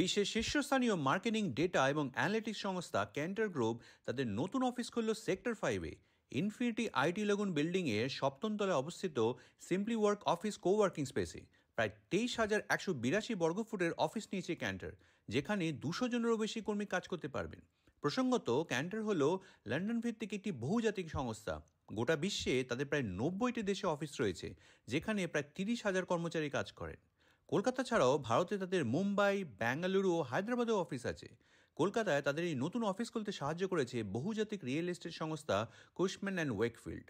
বিশ্বের শীর্ষস্থানীয় marketing data এবং অ্যানালিটিক্স সংস্থা ক্যান্টার গ্রুপ তাদের নতুন অফিস খুলল সেক্টর ফাইভে ইনফিনিটি আইটি লেগুন বিল্ডিংয়ে সপ্তমতলায় অবস্থিত সিম্পলি ওয়ার্ক অফিস কোওয়ার্কিং স্পেসে প্রায় তেইশ হাজার একশো বিরাশি বর্গফুটের অফিস নিয়েছে ক্যান্টার যেখানে দুশো জনেরও বেশি কর্মী কাজ করতে পারবেন প্রসঙ্গত ক্যান্টার হল লন্ডন ভিত্তিক একটি বহুজাতিক সংস্থা গোটা বিশ্বে তাদের প্রায় নব্বইটি দেশে অফিস রয়েছে যেখানে প্রায় তিরিশ হাজার কর্মচারী কাজ করেন কলকাতা ছাড়াও ভারতে তাদের মুম্বাই ব্যাঙ্গালুরু ও হায়দ্রাবাদেও অফিস আছে কলকাতায় তাদের এই নতুন অফিস খুলতে সাহায্য করেছে বহুজাতিক রিয়েল এস্টেট সংস্থা কুশম্যান অ্যান্ড ওয়েকফিল্ড